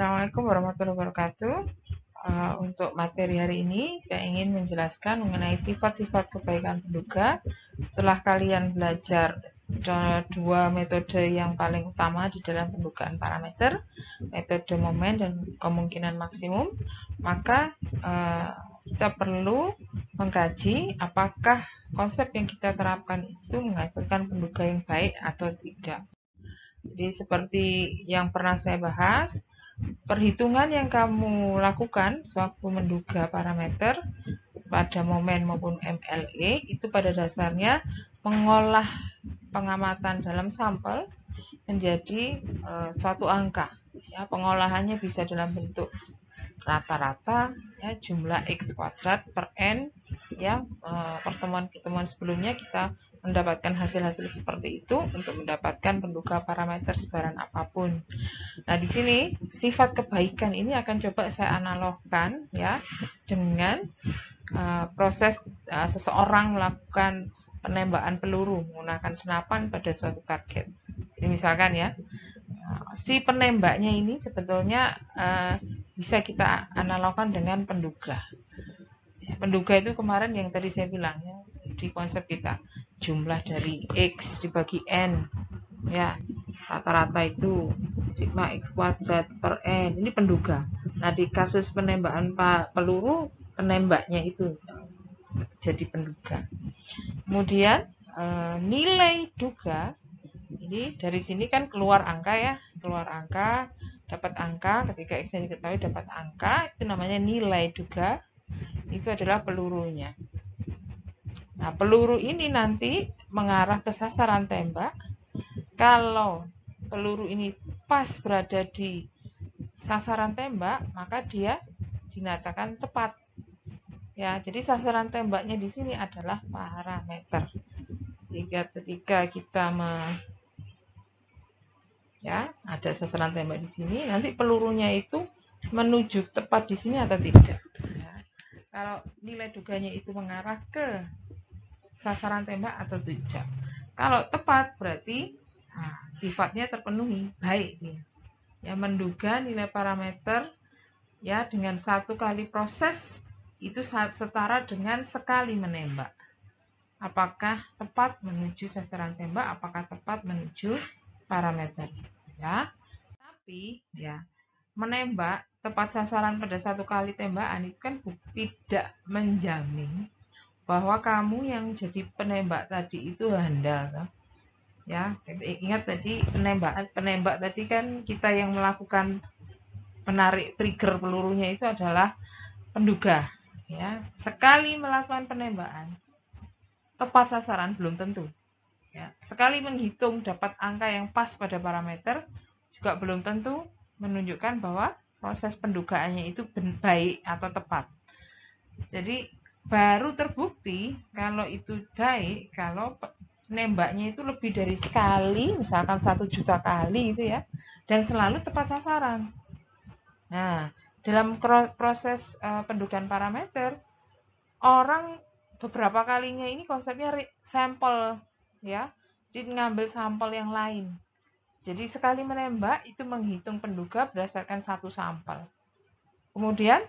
Assalamualaikum warahmatullahi wabarakatuh. Eh, untuk materi hari ini, saya ingin menjelaskan mengenai sifat-sifat kebaikan penduga. Setelah kalian belajar eh, dua metode yang paling utama di dalam pembukaan parameter, metode momen dan kemungkinan maksimum, maka eh, kita perlu mengkaji apakah konsep yang kita terapkan itu menghasilkan penduga yang baik atau tidak. Jadi seperti yang pernah saya bahas, Perhitungan yang kamu lakukan sewaktu menduga parameter pada momen maupun MLE itu pada dasarnya mengolah pengamatan dalam sampel menjadi e, suatu angka. Ya, pengolahannya bisa dalam bentuk rata-rata ya, jumlah x kuadrat per n ya e, pertemuan-pertemuan sebelumnya kita mendapatkan hasil-hasil seperti itu untuk mendapatkan penduga parameter sebaran apapun. Nah, di sini sifat kebaikan ini akan coba saya analogkan ya dengan uh, proses uh, seseorang melakukan penembakan peluru menggunakan senapan pada suatu target. Jadi misalkan ya, eh, si penembaknya ini sebetulnya uh, bisa kita analogkan dengan penduga. Penduga itu kemarin yang tadi saya bilang ya, di konsep kita jumlah dari X dibagi N ya rata-rata itu sigma X kuadrat per N ini penduga nah di kasus penembakan pak peluru penembaknya itu jadi penduga kemudian e, nilai duga ini dari sini kan keluar angka ya keluar angka dapat angka ketika X yang diketahui dapat angka itu namanya nilai duga itu adalah pelurunya Nah, peluru ini nanti mengarah ke sasaran tembak. Kalau peluru ini pas berada di sasaran tembak, maka dia dinyatakan tepat. Ya, jadi sasaran tembaknya di sini adalah parameter. Sehingga ketika kita me, ya, ada sasaran tembak di sini, nanti pelurunya itu menuju tepat di sini atau tidak. Ya, kalau nilai duganya itu mengarah ke sasaran tembak atau tidak. Kalau tepat berarti nah, sifatnya terpenuhi, baik dia. Ya menduga nilai parameter ya dengan satu kali proses itu setara dengan sekali menembak. Apakah tepat menuju sasaran tembak? Apakah tepat menuju parameter? Ya. Tapi ya menembak tepat sasaran pada satu kali tembakan itu kan tidak menjamin bahwa kamu yang jadi penembak tadi itu handal kan? ya ingat tadi penembakan penembak tadi kan kita yang melakukan menarik trigger pelurunya itu adalah penduga ya sekali melakukan penembakan tepat sasaran belum tentu ya sekali menghitung dapat angka yang pas pada parameter juga belum tentu menunjukkan bahwa proses pendugaannya itu baik atau tepat jadi baru terbukti kalau itu baik kalau nembaknya itu lebih dari sekali misalkan satu juta kali itu ya dan selalu tepat sasaran nah dalam proses uh, pendudukan parameter orang beberapa kalinya ini konsepnya sampel ya jadi ngambil sampel yang lain jadi sekali menembak itu menghitung penduga berdasarkan satu sampel kemudian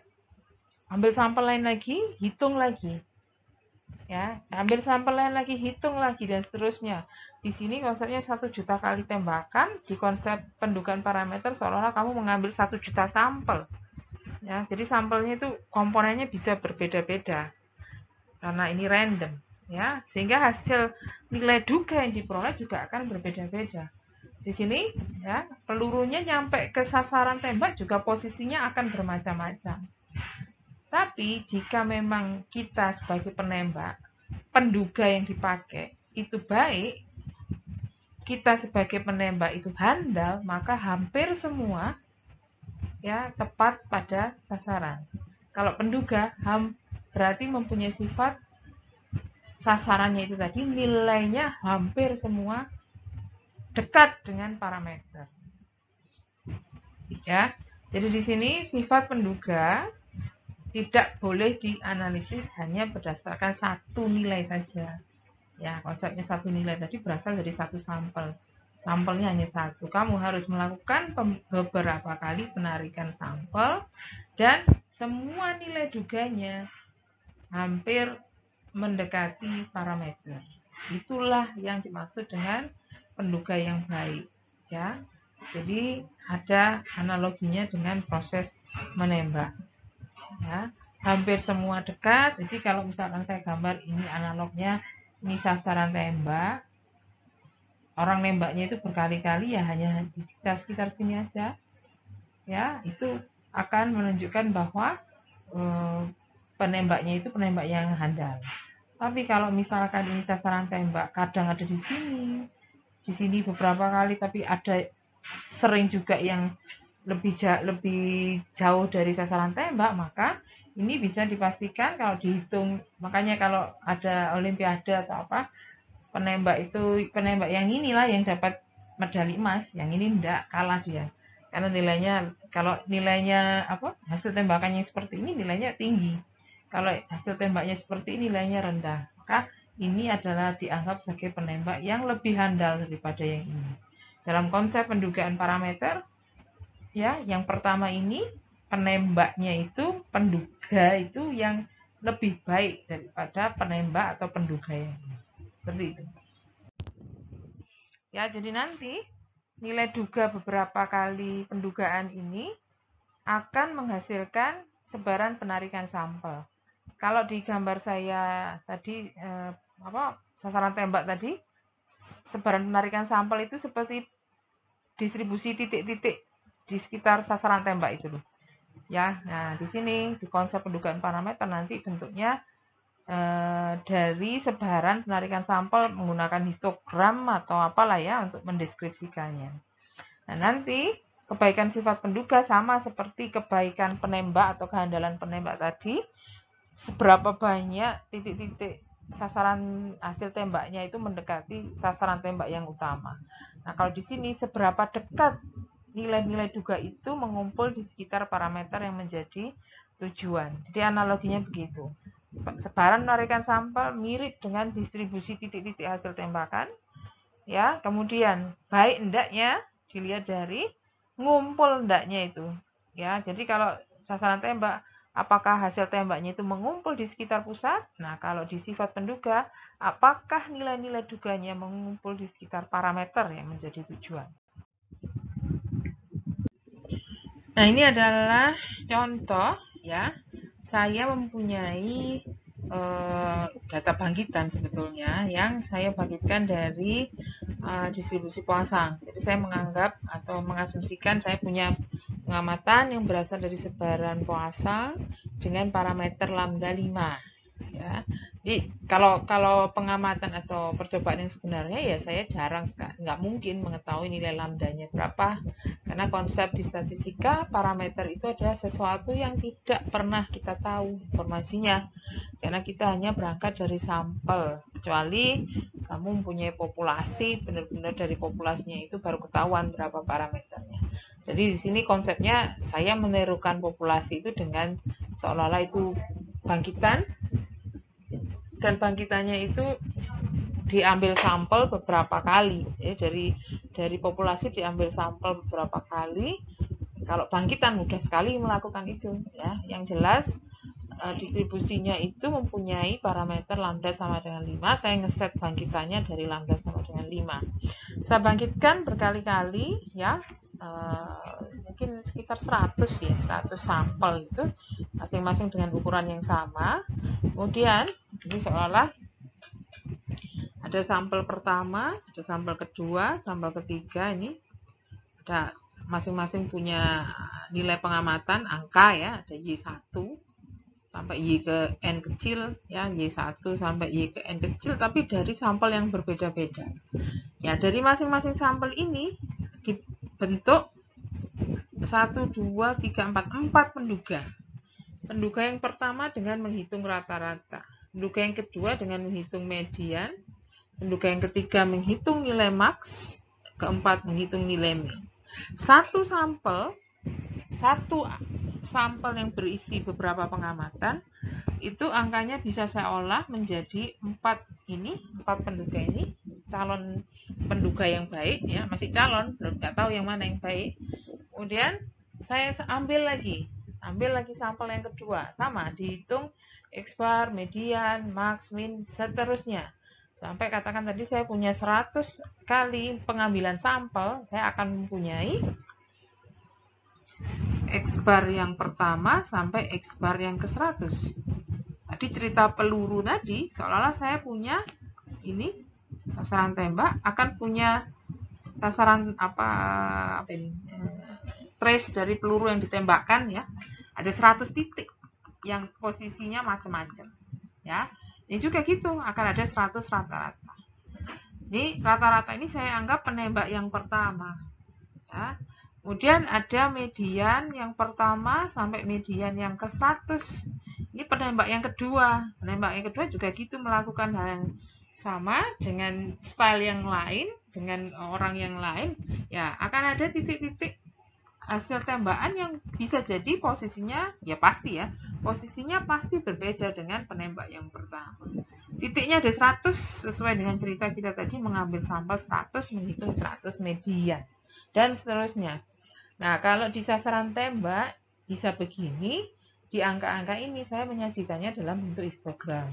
ambil sampel lain lagi, hitung lagi. Ya, ambil sampel lain lagi, hitung lagi dan seterusnya. Di sini konsepnya satu juta kali tembakan, di konsep pendukan parameter seolah-olah kamu mengambil satu juta sampel. Ya, jadi sampelnya itu komponennya bisa berbeda-beda. Karena ini random, ya. Sehingga hasil nilai duga yang diperoleh juga akan berbeda-beda. Di sini ya, pelurunya nyampe ke sasaran tembak juga posisinya akan bermacam-macam. Tapi jika memang kita sebagai penembak, penduga yang dipakai itu baik, kita sebagai penembak itu handal, maka hampir semua ya tepat pada sasaran. Kalau penduga ham berarti mempunyai sifat sasarannya itu tadi nilainya hampir semua dekat dengan parameter. Ya. Jadi di sini sifat penduga tidak boleh dianalisis hanya berdasarkan satu nilai saja. Ya, konsepnya satu nilai tadi berasal dari satu sampel. Sampelnya hanya satu. Kamu harus melakukan beberapa kali penarikan sampel dan semua nilai duganya hampir mendekati parameter. Itulah yang dimaksud dengan penduga yang baik, ya. Jadi ada analoginya dengan proses menembak ya hampir semua dekat jadi kalau misalkan saya gambar ini analognya ini sasaran tembak orang nembaknya itu berkali-kali ya hanya di sekitar sekitar sini aja ya itu akan menunjukkan bahwa eh, penembaknya itu penembak yang handal tapi kalau misalkan ini sasaran tembak kadang ada di sini di sini beberapa kali tapi ada sering juga yang lebih jauh, lebih jauh dari sasaran tembak maka ini bisa dipastikan kalau dihitung makanya kalau ada olimpiade atau apa penembak itu penembak yang inilah yang dapat medali emas yang ini tidak kalah dia karena nilainya kalau nilainya apa hasil tembakannya seperti ini nilainya tinggi kalau hasil tembaknya seperti ini nilainya rendah maka ini adalah dianggap sebagai penembak yang lebih handal daripada yang ini dalam konsep pendugaan parameter ya yang pertama ini penembaknya itu penduga itu yang lebih baik daripada penembak atau penduga yang seperti itu ya jadi nanti nilai duga beberapa kali pendugaan ini akan menghasilkan sebaran penarikan sampel kalau di gambar saya tadi eh, apa sasaran tembak tadi sebaran penarikan sampel itu seperti distribusi titik-titik di sekitar sasaran tembak itu loh. Ya, nah di sini di konsep pendugaan parameter nanti bentuknya eh, dari sebaran penarikan sampel menggunakan histogram atau apalah ya untuk mendeskripsikannya. Nah, nanti kebaikan sifat penduga sama seperti kebaikan penembak atau kehandalan penembak tadi. Seberapa banyak titik-titik sasaran hasil tembaknya itu mendekati sasaran tembak yang utama. Nah, kalau di sini seberapa dekat nilai-nilai duga itu mengumpul di sekitar parameter yang menjadi tujuan. Jadi analoginya begitu. Sebaran penarikan sampel mirip dengan distribusi titik-titik hasil tembakan. Ya, kemudian baik ndaknya dilihat dari ngumpul ndaknya itu. Ya, jadi kalau sasaran tembak apakah hasil tembaknya itu mengumpul di sekitar pusat? Nah, kalau di sifat penduga, apakah nilai-nilai duganya mengumpul di sekitar parameter yang menjadi tujuan? Nah, ini adalah contoh ya. Saya mempunyai e, data bangkitan sebetulnya yang saya bangkitkan dari e, distribusi puasa. Jadi saya menganggap atau mengasumsikan saya punya pengamatan yang berasal dari sebaran puasa dengan parameter lambda 5 ya jadi kalau kalau pengamatan atau percobaan yang sebenarnya ya saya jarang nggak mungkin mengetahui nilai lambdanya berapa karena konsep di statistika parameter itu adalah sesuatu yang tidak pernah kita tahu informasinya karena kita hanya berangkat dari sampel kecuali kamu mempunyai populasi benar-benar dari populasinya itu baru ketahuan berapa parameternya jadi di sini konsepnya saya menirukan populasi itu dengan seolah-olah itu bangkitan dan bangkitannya itu diambil sampel beberapa kali ya dari dari populasi diambil sampel beberapa kali kalau bangkitan mudah sekali melakukan itu ya yang jelas e, distribusinya itu mempunyai parameter lambda sama dengan 5 saya ngeset bangkitannya dari lambda sama dengan 5 saya bangkitkan berkali-kali ya e, mungkin sekitar 100 ya 100 sampel itu masing-masing dengan ukuran yang sama kemudian ini seolah ada sampel pertama, ada sampel kedua, sampel ketiga ini ada masing-masing punya nilai pengamatan angka ya, ada Y1 sampai Y ke N kecil ya, Y1 sampai Y ke N kecil tapi dari sampel yang berbeda-beda. Ya, dari masing-masing sampel ini dibentuk 1 2 3 4 4 penduga. Penduga yang pertama dengan menghitung rata-rata. Penduga yang kedua dengan menghitung median. Penduga yang ketiga menghitung nilai maks. Keempat menghitung nilai min. Satu sampel, satu sampel yang berisi beberapa pengamatan, itu angkanya bisa saya olah menjadi empat ini, empat penduga ini, calon penduga yang baik ya, masih calon, belum nggak tahu yang mana yang baik. Kemudian saya ambil lagi, ambil lagi sampel yang kedua, sama dihitung bar, median, max, min, seterusnya. Sampai katakan tadi saya punya 100 kali pengambilan sampel, saya akan mempunyai X-bar yang pertama sampai X-bar yang ke-100. Tadi cerita peluru tadi, seolah-olah saya punya ini sasaran tembak akan punya sasaran apa, apa ini, eh, trace dari peluru yang ditembakkan ya. Ada 100 titik yang posisinya macam-macam ya ini juga gitu akan ada 100 rata-rata ini rata-rata ini saya anggap penembak yang pertama ya kemudian ada median yang pertama sampai median yang ke 100 ini penembak yang kedua penembak yang kedua juga gitu melakukan hal yang sama dengan style yang lain dengan orang yang lain ya akan ada titik-titik hasil tembakan yang bisa jadi posisinya ya pasti ya posisinya pasti berbeda dengan penembak yang pertama. Titiknya ada 100 sesuai dengan cerita kita tadi mengambil sampel 100 menghitung 100 median dan seterusnya. Nah, kalau di sasaran tembak bisa begini, di angka-angka ini saya menyajikannya dalam bentuk histogram.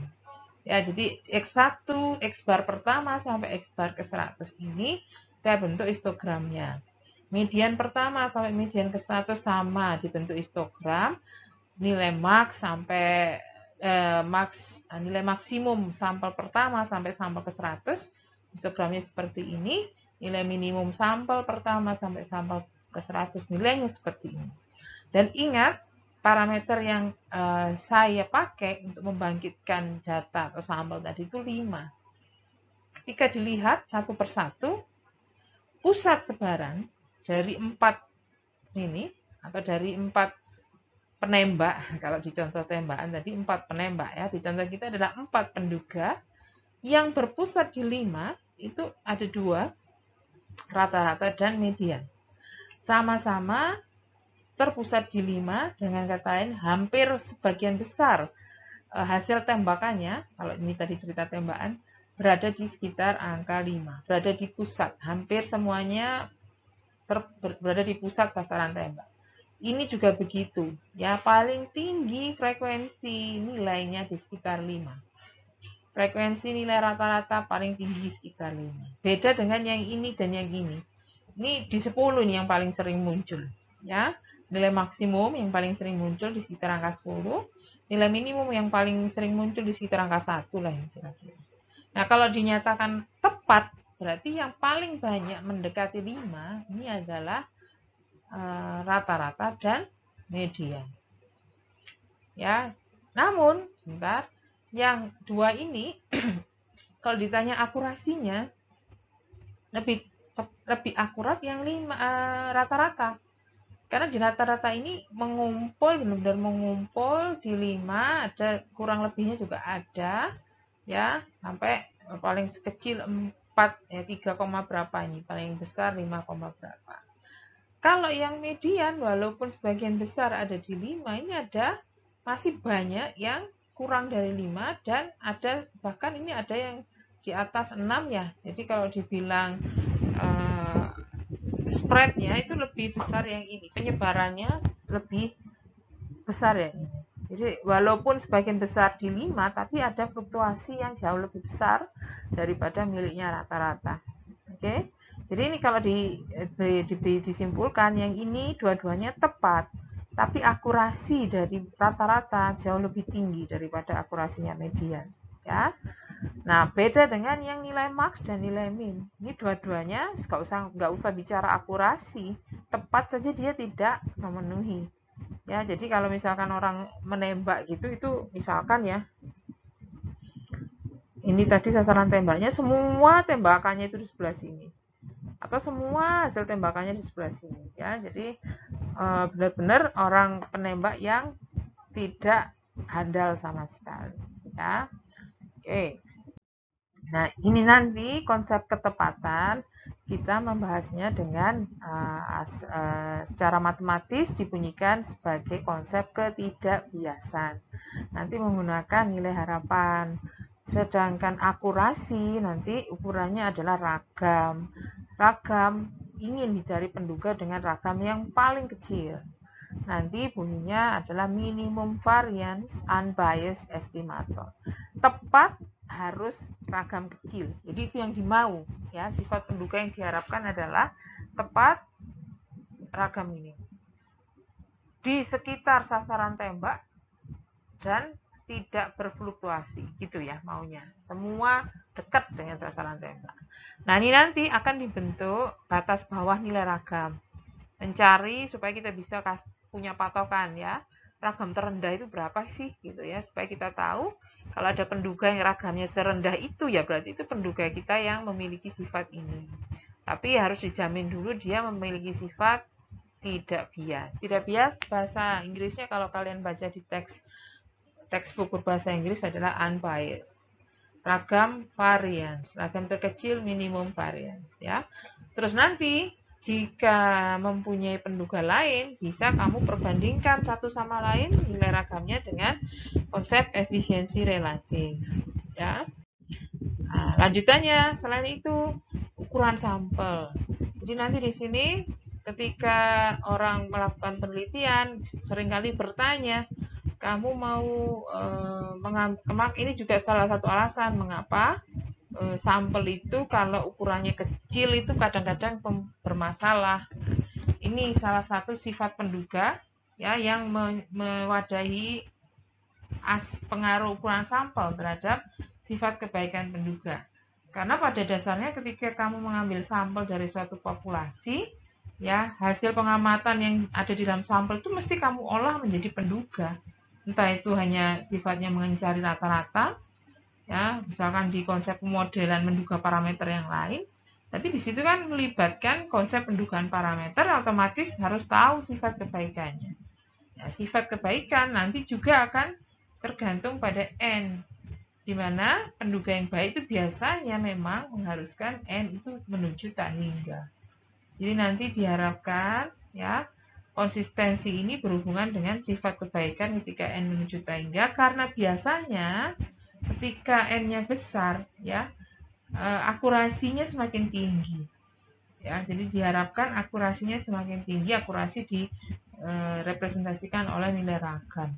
Ya, jadi X1, X bar pertama sampai X bar ke 100 ini saya bentuk histogramnya. Median pertama sampai median ke 100 sama dibentuk histogram nilai max sampai eh, max eh, nilai maksimum sampel pertama sampai sampel ke 100 histogramnya seperti ini nilai minimum sampel pertama sampai sampel ke 100 nilainya seperti ini dan ingat parameter yang eh, saya pakai untuk membangkitkan data atau sampel tadi itu 5 ketika dilihat satu persatu pusat sebaran dari empat ini atau dari empat penembak kalau di contoh tembakan tadi empat penembak ya di contoh kita adalah empat penduga yang berpusat di lima itu ada dua rata-rata dan median sama-sama terpusat di lima dengan kata lain hampir sebagian besar eh, hasil tembakannya kalau ini tadi cerita tembakan berada di sekitar angka lima, berada di pusat hampir semuanya ter, berada di pusat sasaran tembak ini juga begitu. Ya, paling tinggi frekuensi nilainya di sekitar 5. Frekuensi nilai rata-rata paling tinggi sekitar 5. Beda dengan yang ini dan yang ini. Ini di 10 nih yang paling sering muncul. Ya, nilai maksimum yang paling sering muncul di sekitar angka 10 nilai minimum yang paling sering muncul di sekitar angka 1 lah kira-kira. Nah, kalau dinyatakan tepat, berarti yang paling banyak mendekati 5 ini adalah Eh, rata-rata uh, dan median. Ya, namun sebentar, yang dua ini kalau ditanya akurasinya lebih lebih akurat yang lima eh, rata-rata. Uh, Karena di rata-rata ini mengumpul benar-benar mengumpul di lima ada kurang lebihnya juga ada ya sampai paling kecil 4 ya 3, berapa ini paling besar 5, berapa kalau yang median, walaupun sebagian besar ada di 5, ini ada masih banyak yang kurang dari 5 dan ada bahkan ini ada yang di atas 6 ya. Jadi kalau dibilang uh, spreadnya itu lebih besar yang ini, penyebarannya lebih besar ya. Jadi walaupun sebagian besar di 5, tapi ada fluktuasi yang jauh lebih besar daripada miliknya rata-rata. Oke. Okay? Jadi ini kalau di, di, di, disimpulkan yang ini dua-duanya tepat, tapi akurasi dari rata-rata jauh lebih tinggi daripada akurasinya median, ya. Nah, beda dengan yang nilai max dan nilai min. Ini dua-duanya nggak usah nggak usah bicara akurasi, tepat saja dia tidak memenuhi. Ya, jadi kalau misalkan orang menembak gitu itu misalkan ya ini tadi sasaran tembaknya semua tembakannya itu di sebelah sini atau semua hasil tembakannya di sebelah sini ya jadi eh, benar-benar orang penembak yang tidak handal sama sekali ya oke nah ini nanti konsep ketepatan kita membahasnya dengan uh, uh, secara matematis dibunyikan sebagai konsep ketidakbiasan nanti menggunakan nilai harapan sedangkan akurasi nanti ukurannya adalah ragam Ragam ingin dicari penduga dengan ragam yang paling kecil. Nanti bunyinya adalah minimum variance unbiased estimator. Tepat harus ragam kecil. Jadi itu yang dimau ya. Sifat penduga yang diharapkan adalah tepat ragam ini. Di sekitar sasaran tembak dan tidak berfluktuasi gitu ya maunya semua dekat dengan sasaran tembak nah ini nanti akan dibentuk batas bawah nilai ragam mencari supaya kita bisa punya patokan ya ragam terendah itu berapa sih gitu ya supaya kita tahu kalau ada penduga yang ragamnya serendah itu ya berarti itu penduga kita yang memiliki sifat ini tapi harus dijamin dulu dia memiliki sifat tidak bias. Tidak bias bahasa Inggrisnya kalau kalian baca di teks teks buku bahasa Inggris adalah unbiased. Ragam variance, ragam terkecil minimum variance ya. Terus nanti jika mempunyai penduga lain, bisa kamu perbandingkan satu sama lain nilai ragamnya dengan konsep efisiensi relatif. Ya. Nah, lanjutannya, selain itu ukuran sampel. Jadi nanti di sini ketika orang melakukan penelitian, seringkali bertanya, kamu mau e, eh, mengambil ini juga salah satu alasan mengapa e, sampel itu kalau ukurannya kecil itu kadang-kadang bermasalah. Ini salah satu sifat penduga ya yang me, mewadahi as pengaruh ukuran sampel terhadap sifat kebaikan penduga. Karena pada dasarnya ketika kamu mengambil sampel dari suatu populasi, ya hasil pengamatan yang ada di dalam sampel itu mesti kamu olah menjadi penduga entah itu hanya sifatnya mencari rata-rata, ya misalkan di konsep pemodelan menduga parameter yang lain, tapi di situ kan melibatkan konsep pendugaan parameter, otomatis harus tahu sifat kebaikannya. Ya, sifat kebaikan nanti juga akan tergantung pada N, di mana penduga yang baik itu biasanya memang mengharuskan N itu menuju tak hingga. Jadi nanti diharapkan ya Konsistensi ini berhubungan dengan sifat kebaikan ketika n menuju tangga karena biasanya ketika n-nya besar ya e, akurasinya semakin tinggi. Ya, jadi diharapkan akurasinya semakin tinggi, akurasi direpresentasikan e, oleh nilai ragam.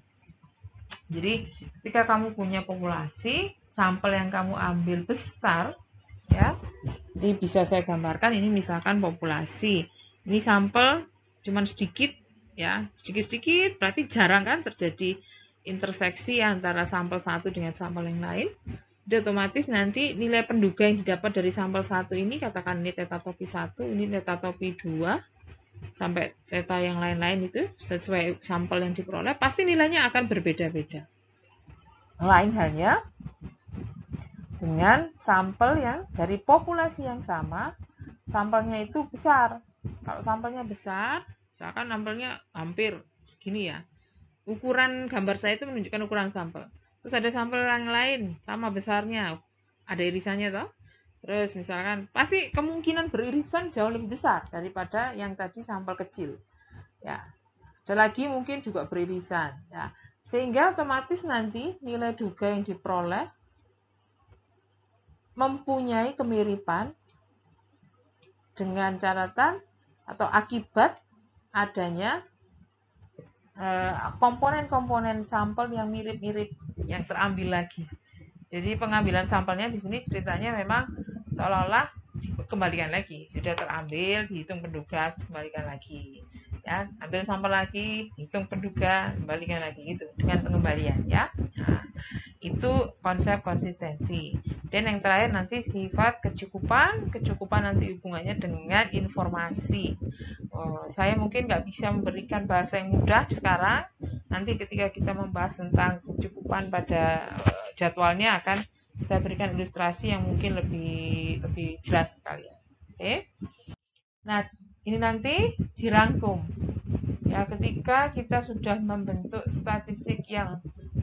Jadi ketika kamu punya populasi sampel yang kamu ambil besar ya. Ini bisa saya gambarkan ini misalkan populasi. Ini sampel cuman sedikit ya sedikit-sedikit berarti jarang kan terjadi interseksi antara sampel satu dengan sampel yang lain jadi otomatis nanti nilai penduga yang didapat dari sampel satu ini katakan ini teta topi satu ini teta topi dua sampai teta yang lain-lain itu sesuai sampel yang diperoleh pasti nilainya akan berbeda-beda lain halnya dengan sampel yang dari populasi yang sama sampelnya itu besar kalau sampelnya besar, misalkan sampelnya hampir segini ya. Ukuran gambar saya itu menunjukkan ukuran sampel. Terus ada sampel yang lain, sama besarnya. Ada irisannya toh. Terus misalkan pasti kemungkinan beririsan jauh lebih besar daripada yang tadi sampel kecil. Ya. Ada lagi mungkin juga beririsan. Ya. Sehingga otomatis nanti nilai duga yang diperoleh mempunyai kemiripan dengan catatan atau akibat adanya eh, komponen-komponen sampel yang mirip-mirip yang terambil lagi. Jadi pengambilan sampelnya di sini ceritanya memang seolah-olah kembalikan lagi, sudah terambil, dihitung penduga, kembalikan lagi. Ya, ambil sampel lagi, hitung penduga, kembalikan lagi gitu dengan pengembalian ya. Nah, itu konsep konsistensi. Dan yang terakhir nanti sifat kecukupan. Kecukupan nanti hubungannya dengan informasi. Oh, saya mungkin nggak bisa memberikan bahasa yang mudah sekarang. Nanti ketika kita membahas tentang kecukupan pada eh, jadwalnya akan saya berikan ilustrasi yang mungkin lebih lebih jelas sekali Oke. Okay? Nah, ini nanti dirangkum. Ya, ketika kita sudah membentuk statistik yang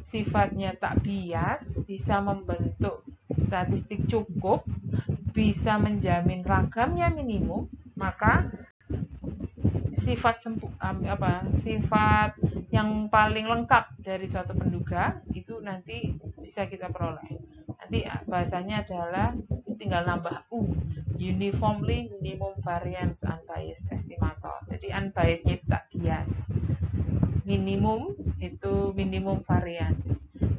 sifatnya tak bias, bisa membentuk statistik cukup, bisa menjamin ragamnya minimum, maka sifat sempu, apa sifat yang paling lengkap dari suatu penduga itu nanti bisa kita peroleh. Nanti ah, bahasanya adalah tinggal nambah U, uniformly minimum variance unbiased estimator. Jadi unbiasednya tak bias minimum itu minimum varian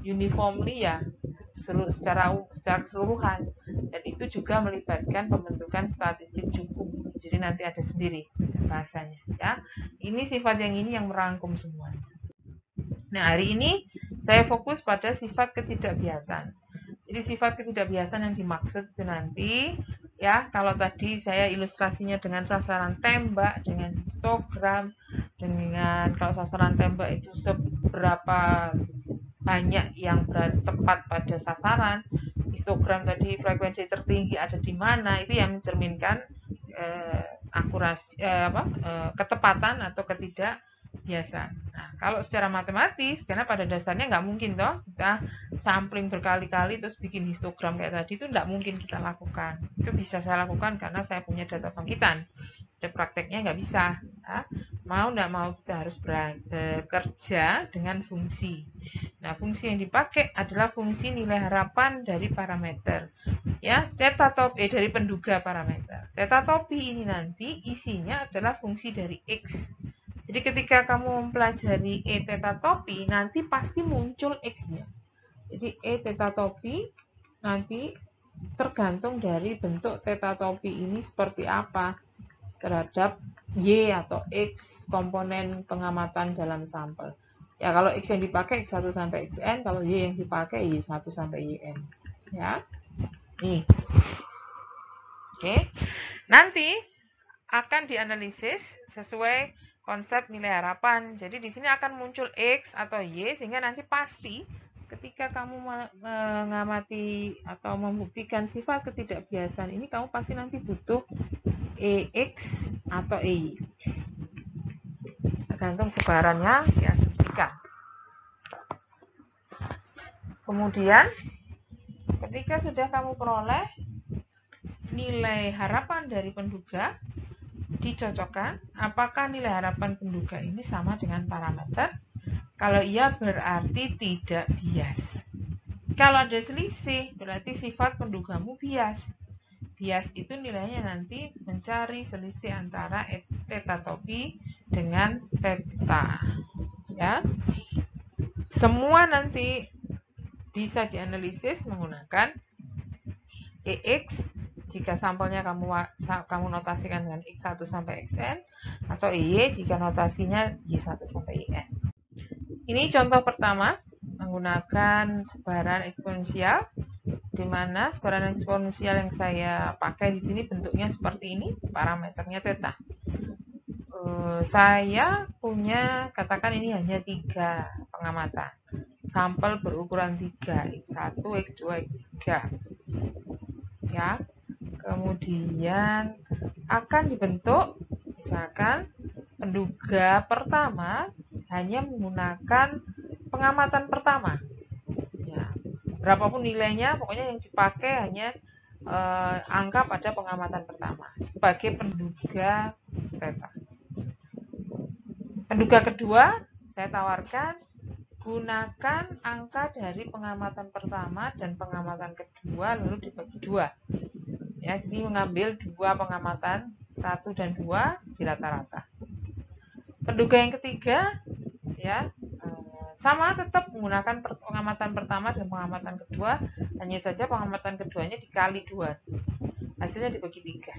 uniformly ya seluruh, secara secara keseluruhan dan itu juga melibatkan pembentukan statistik cukup jadi nanti ada sendiri bahasanya ya ini sifat yang ini yang merangkum semua nah hari ini saya fokus pada sifat ketidakbiasaan jadi sifat ketidakbiasaan yang dimaksud itu nanti ya kalau tadi saya ilustrasinya dengan sasaran tembak dengan histogram dengan kalau sasaran tembak itu seberapa banyak yang tepat pada sasaran histogram tadi frekuensi tertinggi ada di mana itu yang mencerminkan eh, akurasi eh, apa eh, ketepatan atau ketidak biasa. Nah, kalau secara matematis, karena pada dasarnya nggak mungkin toh kita sampling berkali-kali terus bikin histogram kayak tadi itu nggak mungkin kita lakukan. Itu bisa saya lakukan karena saya punya data bangkitan. Ada prakteknya nggak bisa. Ya. mau nggak mau kita harus bekerja dengan fungsi. Nah, fungsi yang dipakai adalah fungsi nilai harapan dari parameter. Ya, theta topi eh, dari penduga parameter. Theta topi ini nanti isinya adalah fungsi dari x. Jadi ketika kamu mempelajari E theta topi, nanti pasti muncul X-nya. Jadi E theta topi nanti tergantung dari bentuk teta topi ini seperti apa terhadap Y atau X komponen pengamatan dalam sampel. Ya, kalau X yang dipakai X1 sampai Xn, kalau Y yang dipakai Y1 sampai Yn. Ya, nih. Oke, nanti akan dianalisis sesuai konsep nilai harapan. Jadi di sini akan muncul X atau Y, sehingga nanti pasti ketika kamu mengamati atau membuktikan sifat ketidakbiasaan ini kamu pasti nanti butuh EX atau EY tergantung sebarannya ya. Ketika, kemudian ketika sudah kamu peroleh nilai harapan dari penduga dicocokkan apakah nilai harapan penduga ini sama dengan parameter kalau iya berarti tidak bias. Kalau ada selisih, berarti sifat pendugamu bias. Bias itu nilainya nanti mencari selisih antara teta topi dengan teta. Ya. Semua nanti bisa dianalisis menggunakan EX jika sampelnya kamu kamu notasikan dengan X1 sampai XN atau Y jika notasinya Y1 sampai YN. Ini contoh pertama menggunakan sebaran eksponensial di mana sebaran eksponensial yang saya pakai di sini bentuknya seperti ini, parameternya tetap. Eh, saya punya, katakan ini hanya tiga pengamatan. Sampel berukuran 3, X1, X2, X3. Ya, kemudian akan dibentuk, misalkan penduga pertama hanya menggunakan pengamatan pertama. Ya, berapapun nilainya, pokoknya yang dipakai hanya eh, angka pada pengamatan pertama sebagai penduga peta. Penduga kedua, saya tawarkan gunakan angka dari pengamatan pertama dan pengamatan kedua lalu dibagi dua ya jadi mengambil dua pengamatan satu dan dua di rata-rata Penduga yang ketiga, ya eh, sama tetap menggunakan pengamatan pertama dan pengamatan kedua, hanya saja pengamatan keduanya dikali dua, hasilnya dibagi tiga.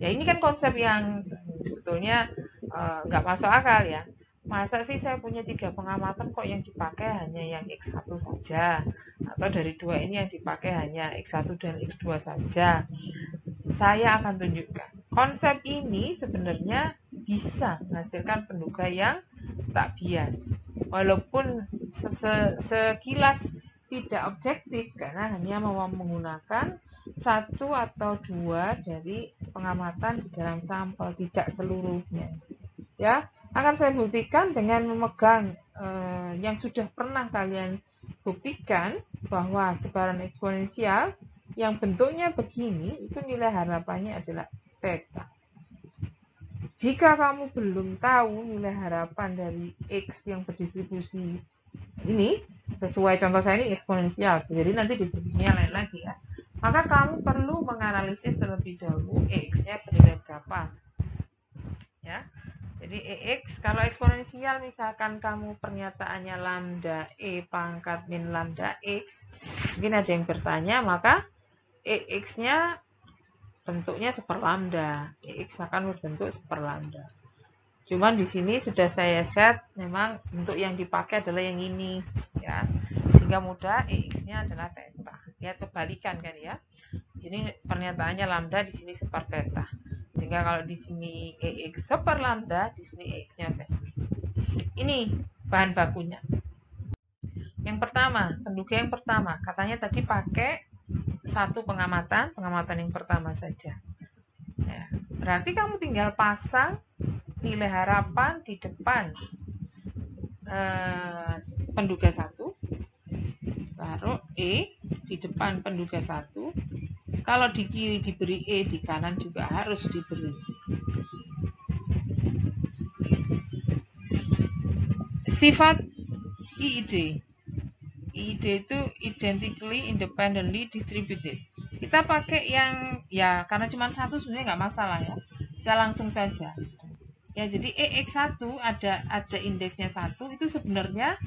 Ya ini kan konsep yang sebetulnya eh, nggak uh, masuk akal ya. Masa sih saya punya tiga pengamatan kok yang dipakai hanya yang X1 saja Atau dari dua ini yang dipakai hanya X1 dan X2 saja Saya akan tunjukkan Konsep ini sebenarnya bisa menghasilkan penduga yang tak bias. Walaupun sekilas tidak objektif karena hanya menggunakan satu atau dua dari pengamatan di dalam sampel, tidak seluruhnya. Ya, akan saya buktikan dengan memegang eh, yang sudah pernah kalian buktikan bahwa sebaran eksponensial yang bentuknya begini itu nilai harapannya adalah theta. Jika kamu belum tahu nilai harapan dari X yang berdistribusi ini, sesuai contoh saya ini eksponensial, jadi nanti distribusinya lain lagi ya. Maka kamu perlu menganalisis terlebih dahulu X-nya bernilai berapa. Ya, jadi EX, kalau eksponensial misalkan kamu pernyataannya lambda E pangkat min lambda X, mungkin ada yang bertanya, maka EX-nya bentuknya seperlambda. X akan berbentuk seperlambda. Cuman di sini sudah saya set memang untuk yang dipakai adalah yang ini ya. Sehingga mudah X-nya adalah theta. Ya, kebalikan kan ya. Di pernyataannya lambda, di sini super teta. Sehingga kalau di sini e x lambda, di sini x nya teta. Ini bahan bakunya. Yang pertama, penduga yang pertama, katanya tadi pakai satu pengamatan, pengamatan yang pertama saja. Ya, berarti kamu tinggal pasang nilai harapan di depan eh, penduga satu, taruh E di depan penduga satu. Kalau di kiri diberi E, di kanan juga harus diberi. Sifat IID ide itu identically independently distributed kita pakai yang ya karena cuma satu sebenarnya nggak masalah ya Saya langsung saja ya jadi EX1 eh, ada ada indeksnya satu itu sebenarnya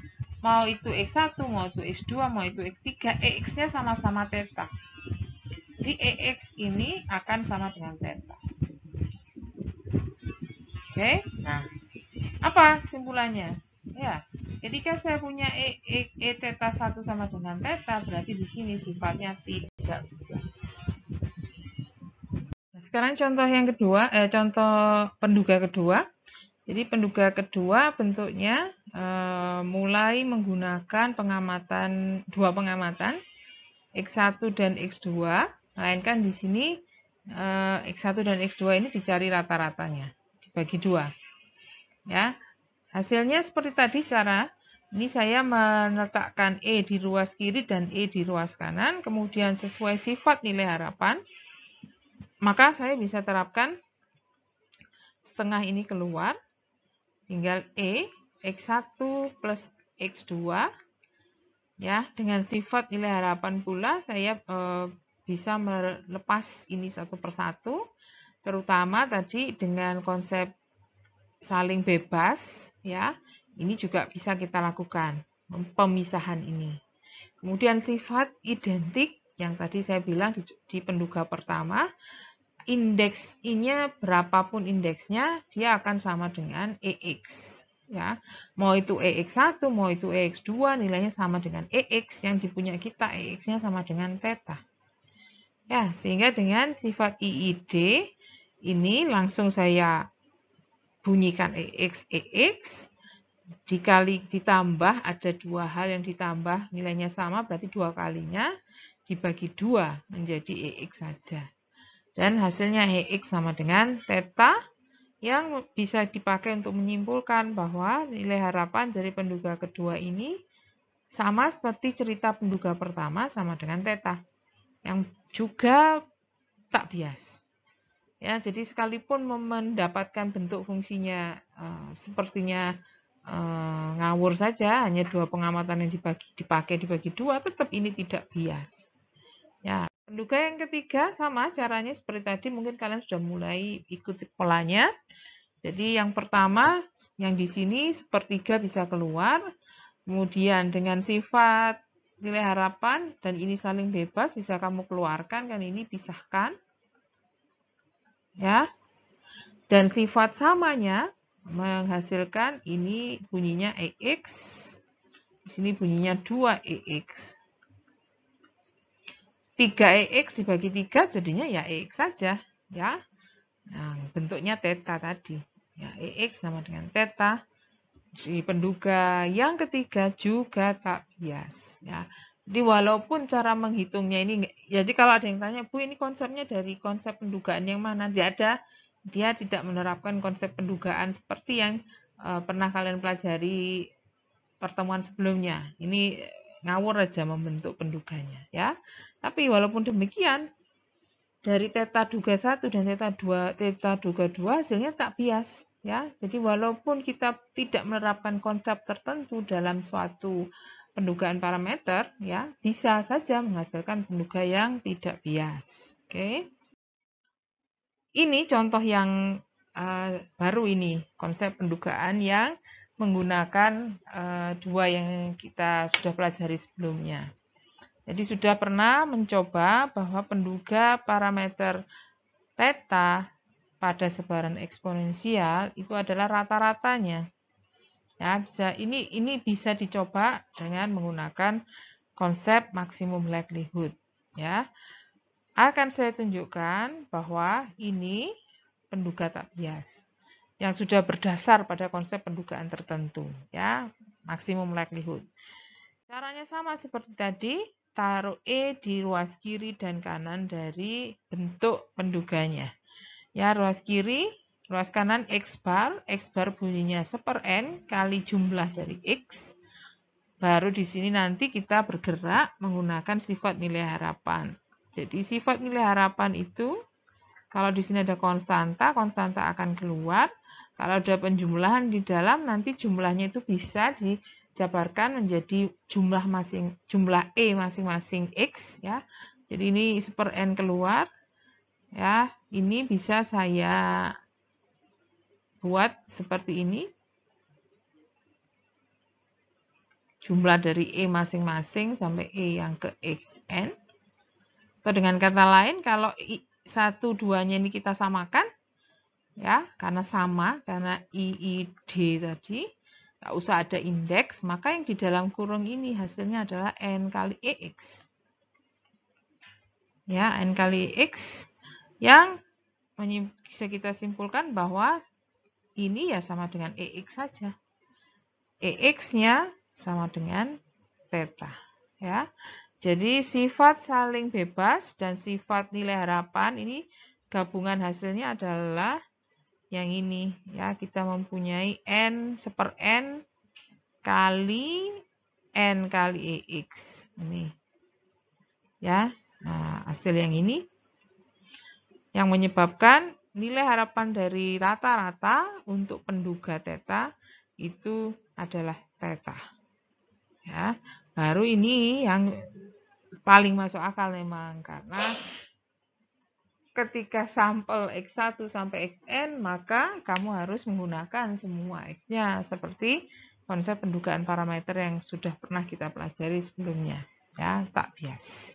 mau itu X1 mau itu X2 mau itu X3 x nya sama-sama theta jadi x ini akan sama dengan theta oke nah apa simpulannya? Ketika saya punya E, e, e teta 1 sama dengan teta, berarti di sini sifatnya tidak jelas. Nah, sekarang contoh yang kedua, eh, contoh penduga kedua. Jadi penduga kedua bentuknya eh, mulai menggunakan pengamatan dua pengamatan X1 dan X2, melainkan di sini eh, X1 dan X2 ini dicari rata-ratanya, dibagi dua. Ya. Hasilnya seperti tadi cara ini saya meletakkan E di ruas kiri dan E di ruas kanan, kemudian sesuai sifat nilai harapan, maka saya bisa terapkan setengah ini keluar, tinggal E, X1 plus X2, ya dengan sifat nilai harapan pula saya e, bisa melepas ini satu persatu, terutama tadi dengan konsep saling bebas, ya ini juga bisa kita lakukan, pemisahan ini. Kemudian sifat identik yang tadi saya bilang di, di penduga pertama, indeks i berapapun indeksnya, dia akan sama dengan EX. Ya, mau itu EX1, mau itu EX2, nilainya sama dengan EX yang dipunya kita, EX-nya sama dengan theta. Ya, sehingga dengan sifat IID ini langsung saya bunyikan EX, EX, dikali ditambah ada dua hal yang ditambah nilainya sama berarti dua kalinya dibagi dua menjadi EX saja. Dan hasilnya EX sama dengan theta yang bisa dipakai untuk menyimpulkan bahwa nilai harapan dari penduga kedua ini sama seperti cerita penduga pertama sama dengan theta yang juga tak bias. Ya, jadi sekalipun mendapatkan bentuk fungsinya uh, sepertinya Eh, ngawur saja, hanya dua pengamatan yang dibagi, dipakai dibagi dua, tetap ini tidak bias. Ya, penduga yang ketiga sama caranya seperti tadi, mungkin kalian sudah mulai ikuti polanya. Jadi yang pertama, yang di sini sepertiga bisa keluar, kemudian dengan sifat nilai harapan dan ini saling bebas bisa kamu keluarkan kan ini pisahkan ya dan sifat samanya menghasilkan ini bunyinya EX. Di sini bunyinya 2EX. 3EX dibagi 3 jadinya ya EX saja. ya. Nah, bentuknya teta tadi. Ya, EX sama dengan teta. Si penduga yang ketiga juga tak bias. Ya. Jadi walaupun cara menghitungnya ini, jadi kalau ada yang tanya, Bu ini konsepnya dari konsep pendugaan yang mana? Tidak ada dia tidak menerapkan konsep pendugaan seperti yang uh, pernah kalian pelajari pertemuan sebelumnya. Ini ngawur aja membentuk penduganya ya. Tapi walaupun demikian dari teta duga 1 dan teta 2 teta duga 2 hasilnya tak bias ya. Jadi walaupun kita tidak menerapkan konsep tertentu dalam suatu pendugaan parameter ya, bisa saja menghasilkan penduga yang tidak bias. Oke. Okay. Ini contoh yang uh, baru ini, konsep pendugaan yang menggunakan uh, dua yang kita sudah pelajari sebelumnya. Jadi sudah pernah mencoba bahwa penduga parameter theta pada sebaran eksponensial itu adalah rata-ratanya. Ya, bisa ini ini bisa dicoba dengan menggunakan konsep maksimum likelihood, ya akan saya tunjukkan bahwa ini penduga tak bias yang sudah berdasar pada konsep pendugaan tertentu ya maksimum likelihood caranya sama seperti tadi taruh E di ruas kiri dan kanan dari bentuk penduganya ya ruas kiri ruas kanan X bar X bar bunyinya seper N kali jumlah dari X baru di sini nanti kita bergerak menggunakan sifat nilai harapan jadi sifat nilai harapan itu kalau di sini ada konstanta, konstanta akan keluar. Kalau ada penjumlahan di dalam nanti jumlahnya itu bisa dijabarkan menjadi jumlah masing jumlah E masing-masing X ya. Jadi ini super N keluar ya. Ini bisa saya buat seperti ini. jumlah dari E masing-masing sampai E yang ke Xn. Atau dengan kata lain, kalau satu duanya ini kita samakan, ya karena sama, karena IID tadi, nggak usah ada indeks, maka yang di dalam kurung ini hasilnya adalah N kali x Ya, N kali x yang bisa kita simpulkan bahwa ini ya sama dengan EX saja. EX-nya sama dengan theta. Ya. Jadi sifat saling bebas dan sifat nilai harapan ini gabungan hasilnya adalah yang ini ya kita mempunyai n seper n kali n kali x ini ya nah, hasil yang ini yang menyebabkan nilai harapan dari rata-rata untuk penduga teta itu adalah teta ya baru ini yang paling masuk akal memang karena ketika sampel X1 sampai Xn maka kamu harus menggunakan semua X-nya seperti konsep pendugaan parameter yang sudah pernah kita pelajari sebelumnya ya tak bias.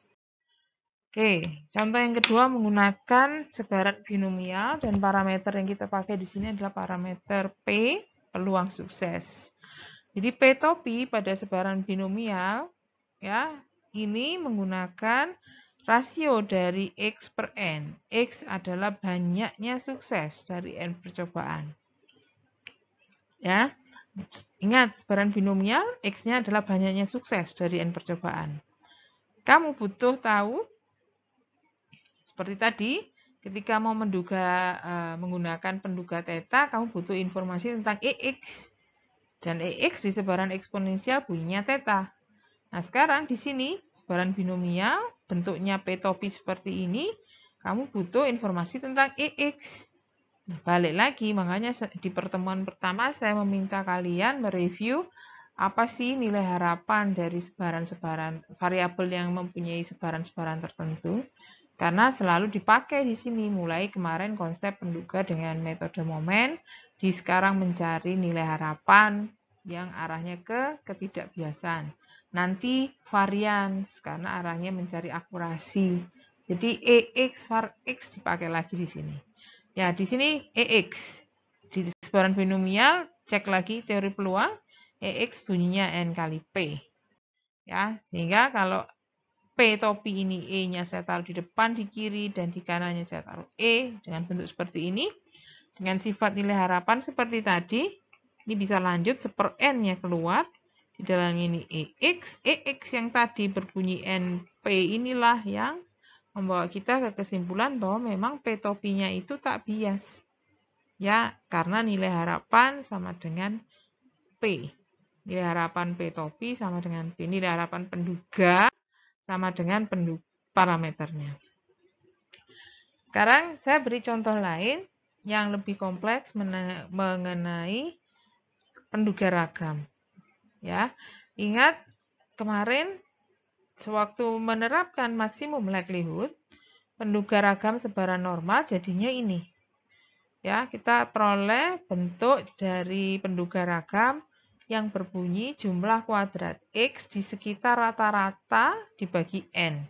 Oke, contoh yang kedua menggunakan sebarat binomial dan parameter yang kita pakai di sini adalah parameter P peluang sukses. Jadi P topi pada sebaran binomial ya ini menggunakan rasio dari X per N. X adalah banyaknya sukses dari N percobaan. Ya, Ingat, sebaran binomial X-nya adalah banyaknya sukses dari N percobaan. Kamu butuh tahu, seperti tadi, ketika mau menduga eh, menggunakan penduga teta, kamu butuh informasi tentang EX dan EX di sebaran eksponensial bunyinya teta. Nah, sekarang di sini sebaran binomial bentuknya P topi seperti ini, kamu butuh informasi tentang EX. Nah, balik lagi, makanya di pertemuan pertama saya meminta kalian mereview apa sih nilai harapan dari sebaran-sebaran variabel yang mempunyai sebaran-sebaran tertentu. Karena selalu dipakai di sini, mulai kemarin konsep penduga dengan metode momen, di sekarang mencari nilai harapan yang arahnya ke ketidakbiasaan. Nanti varian karena arahnya mencari akurasi. Jadi EX var X dipakai lagi di sini. Ya, di sini EX. Di sebaran binomial, cek lagi teori peluang, EX bunyinya N kali P. Ya, sehingga kalau P topi ini E-nya saya taruh di depan, di kiri, dan di kanannya saya taruh E dengan bentuk seperti ini. Dengan sifat nilai harapan seperti tadi, ini bisa lanjut seper N-nya keluar. Di dalam ini EX, EX yang tadi berbunyi NP inilah yang membawa kita ke kesimpulan bahwa memang P topinya itu tak bias. Ya, karena nilai harapan sama dengan P. Nilai harapan P topi sama dengan P. Nilai harapan penduga sama dengan parameternya. Sekarang saya beri contoh lain yang lebih kompleks mengenai penduga ragam. Ya, ingat kemarin sewaktu menerapkan maksimum likelihood, penduga ragam sebaran normal jadinya ini. Ya, kita peroleh bentuk dari penduga ragam yang berbunyi jumlah kuadrat X di sekitar rata-rata dibagi N.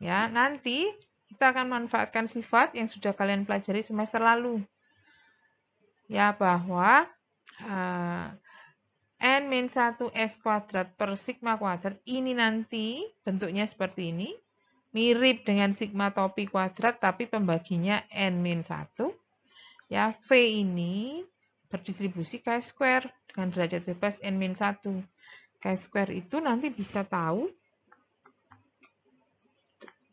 Ya, nanti kita akan manfaatkan sifat yang sudah kalian pelajari semester lalu. Ya, bahwa eh, N min 1 S kuadrat per sigma kuadrat ini nanti bentuknya seperti ini. Mirip dengan sigma topi kuadrat tapi pembaginya N min 1. Ya, V ini berdistribusi k square dengan derajat bebas n-1. k square itu nanti bisa tahu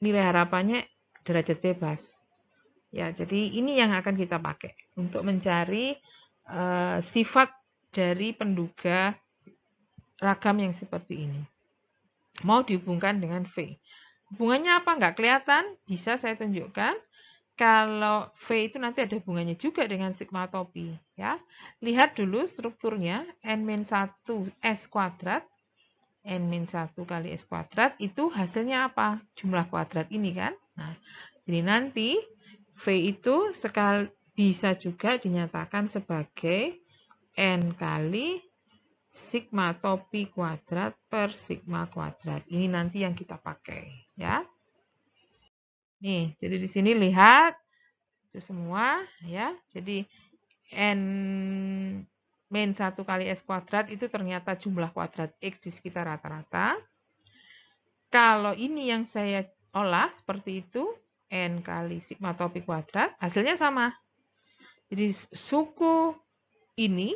nilai harapannya derajat bebas. Ya, jadi ini yang akan kita pakai untuk mencari uh, sifat dari penduga ragam yang seperti ini. Mau dihubungkan dengan V. Hubungannya apa? Nggak kelihatan, bisa saya tunjukkan. Kalau V itu nanti ada hubungannya juga dengan sigma topi. ya. Lihat dulu strukturnya, N-1 S kuadrat, N-1 kali S kuadrat, itu hasilnya apa? Jumlah kuadrat ini kan. Nah, jadi nanti V itu sekali, bisa juga dinyatakan sebagai N kali sigma topi kuadrat per sigma kuadrat. Ini nanti yang kita pakai. ya. Nih, jadi di sini lihat itu semua ya. Jadi n min 1 kali s kuadrat itu ternyata jumlah kuadrat x di sekitar rata-rata. Kalau ini yang saya olah seperti itu, n kali sigma topi kuadrat, hasilnya sama. Jadi suku ini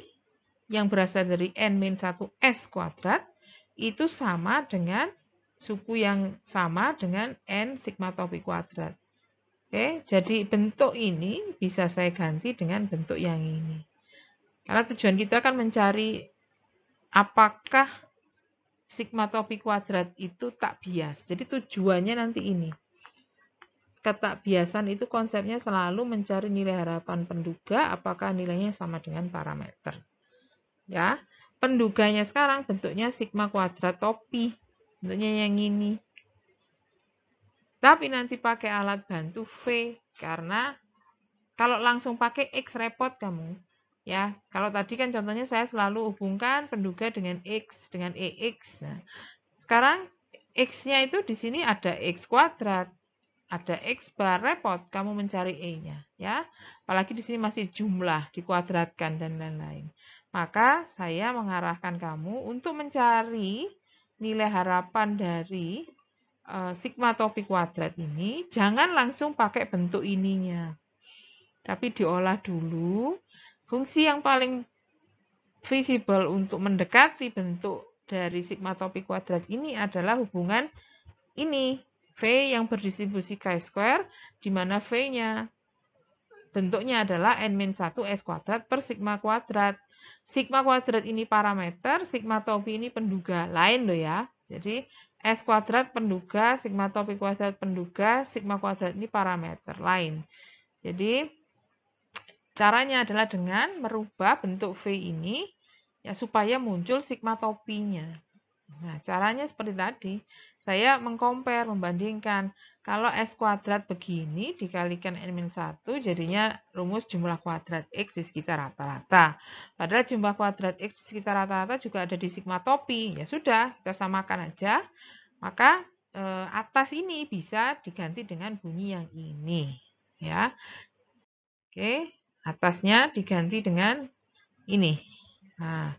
yang berasal dari n min 1 s kuadrat itu sama dengan suku yang sama dengan n sigma topi kuadrat. Oke, jadi bentuk ini bisa saya ganti dengan bentuk yang ini. Karena tujuan kita kan mencari apakah sigma topi kuadrat itu tak bias. Jadi tujuannya nanti ini. Ketakbiasan itu konsepnya selalu mencari nilai harapan penduga apakah nilainya sama dengan parameter. Ya, penduganya sekarang bentuknya sigma kuadrat topi Bentuknya yang ini. Tapi nanti pakai alat bantu V karena kalau langsung pakai X repot kamu. Ya, kalau tadi kan contohnya saya selalu hubungkan penduga dengan X dengan EX. Nah, sekarang X-nya itu di sini ada X kuadrat, ada X bar repot kamu mencari E-nya ya. Apalagi di sini masih jumlah dikuadratkan dan lain-lain. Maka saya mengarahkan kamu untuk mencari nilai harapan dari uh, sigma topi kuadrat ini, jangan langsung pakai bentuk ininya. Tapi diolah dulu. Fungsi yang paling visible untuk mendekati bentuk dari sigma topi kuadrat ini adalah hubungan ini, V yang berdistribusi chi-square, di mana V-nya bentuknya adalah n-1 s kuadrat per sigma kuadrat. Sigma kuadrat ini parameter, sigma topi ini penduga. Lain loh ya. Jadi S kuadrat penduga, sigma topi kuadrat penduga, sigma kuadrat ini parameter. Lain. Jadi caranya adalah dengan merubah bentuk V ini ya supaya muncul sigma topinya. Nah, caranya seperti tadi. Saya mengkompar, membandingkan. Kalau S kuadrat begini dikalikan N-1 jadinya rumus jumlah kuadrat X di sekitar rata-rata. Padahal jumlah kuadrat X di sekitar rata-rata juga ada di sigma topi. Ya sudah, kita samakan aja. Maka e, atas ini bisa diganti dengan bunyi yang ini. ya. Oke, atasnya diganti dengan ini. Nah,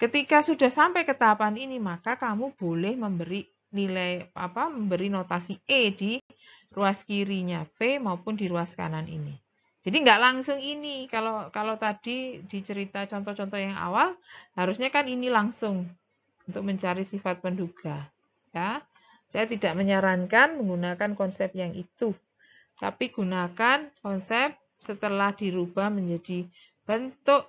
ketika sudah sampai ke tahapan ini, maka kamu boleh memberi nilai apa memberi notasi E di ruas kirinya V maupun di ruas kanan ini. Jadi nggak langsung ini. Kalau kalau tadi dicerita contoh-contoh yang awal harusnya kan ini langsung untuk mencari sifat penduga. Ya. Saya tidak menyarankan menggunakan konsep yang itu. Tapi gunakan konsep setelah dirubah menjadi bentuk